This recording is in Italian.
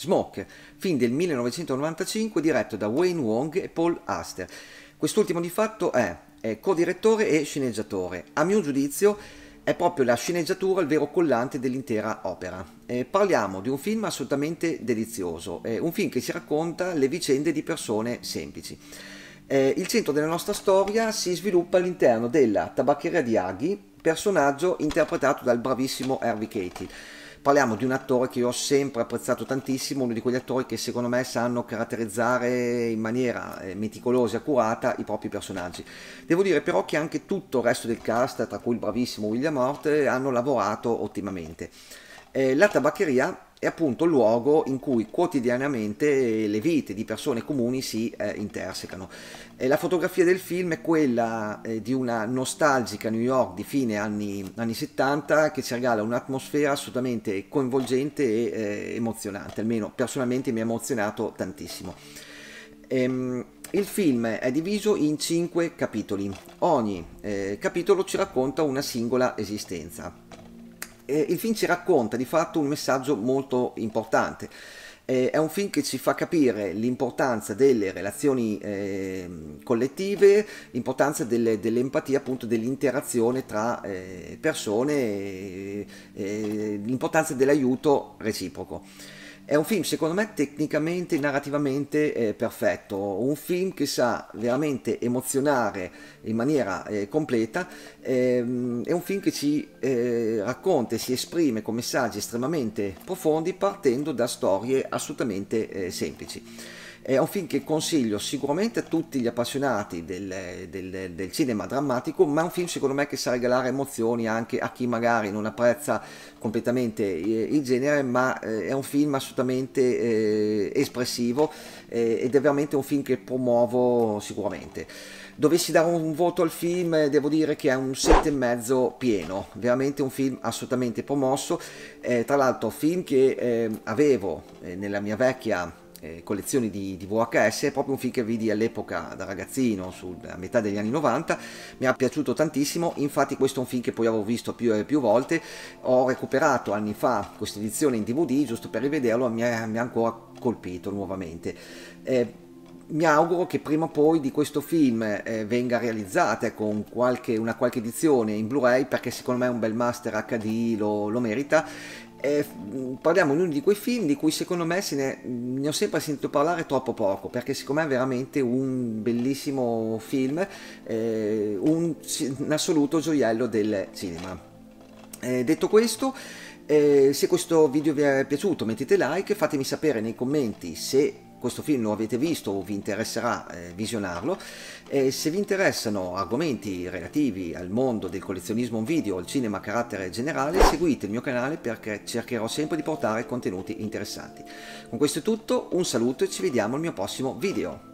Smoke, film del 1995 diretto da Wayne Wong e Paul Aster. Quest'ultimo di fatto è, è co-direttore e sceneggiatore. A mio giudizio è proprio la sceneggiatura il vero collante dell'intera opera. Eh, parliamo di un film assolutamente delizioso, eh, un film che ci racconta le vicende di persone semplici. Eh, il centro della nostra storia si sviluppa all'interno della tabaccheria di Aghi, personaggio interpretato dal bravissimo Harvey Keitel parliamo di un attore che io ho sempre apprezzato tantissimo, uno di quegli attori che secondo me sanno caratterizzare in maniera eh, meticolosa e accurata i propri personaggi. Devo dire però che anche tutto il resto del cast, tra cui il bravissimo William Hort, hanno lavorato ottimamente. Eh, la tabaccheria è appunto il luogo in cui quotidianamente le vite di persone comuni si eh, intersecano. E la fotografia del film è quella eh, di una nostalgica New York di fine anni, anni 70 che ci regala un'atmosfera assolutamente coinvolgente e eh, emozionante, almeno personalmente mi ha emozionato tantissimo. Ehm, il film è diviso in cinque capitoli, ogni eh, capitolo ci racconta una singola esistenza eh, il film ci racconta di fatto un messaggio molto importante. Eh, è un film che ci fa capire l'importanza delle relazioni eh, collettive, l'importanza dell'empatia, appunto dell'interazione tra eh, persone, l'importanza dell'aiuto reciproco. È un film secondo me tecnicamente, e narrativamente eh, perfetto, un film che sa veramente emozionare in maniera eh, completa, ehm, è un film che ci eh, racconta e si esprime con messaggi estremamente profondi partendo da storie assolutamente eh, semplici. È un film che consiglio sicuramente a tutti gli appassionati del, del, del cinema drammatico, ma è un film secondo me che sa regalare emozioni anche a chi magari non apprezza completamente eh, il genere, ma eh, è un film assolutamente eh, espressivo ed è veramente un film che promuovo sicuramente dovessi dare un voto al film devo dire che è un 7,5 pieno veramente un film assolutamente promosso eh, tra l'altro film che eh, avevo eh, nella mia vecchia eh, collezioni di, di, VHS, è proprio un film che vidi all'epoca da ragazzino, sul, a metà degli anni 90, mi è piaciuto tantissimo, infatti questo è un film che poi avevo visto più e più volte, ho recuperato anni fa questa edizione in DVD, giusto per rivederlo, mi ha, ancora colpito nuovamente. Eh, mi auguro che prima o poi di questo film eh, venga realizzata con qualche, una qualche edizione in Blu-ray perché secondo me è un bel master HD lo, lo merita eh, mm, parliamo di uno di quei film di cui secondo me se ne, ne, ho sempre sentito parlare troppo poco perché siccome è veramente un bellissimo film eh, un, un, assoluto gioiello del cinema eh, detto questo eh, se questo video vi è piaciuto mettete like fatemi sapere nei commenti se questo film lo avete visto o vi interesserà eh, visionarlo. E se vi interessano argomenti relativi al mondo del collezionismo video o al cinema a carattere generale, seguite il mio canale perché cercherò sempre di portare contenuti interessanti. Con questo è tutto, un saluto e ci vediamo al mio prossimo video.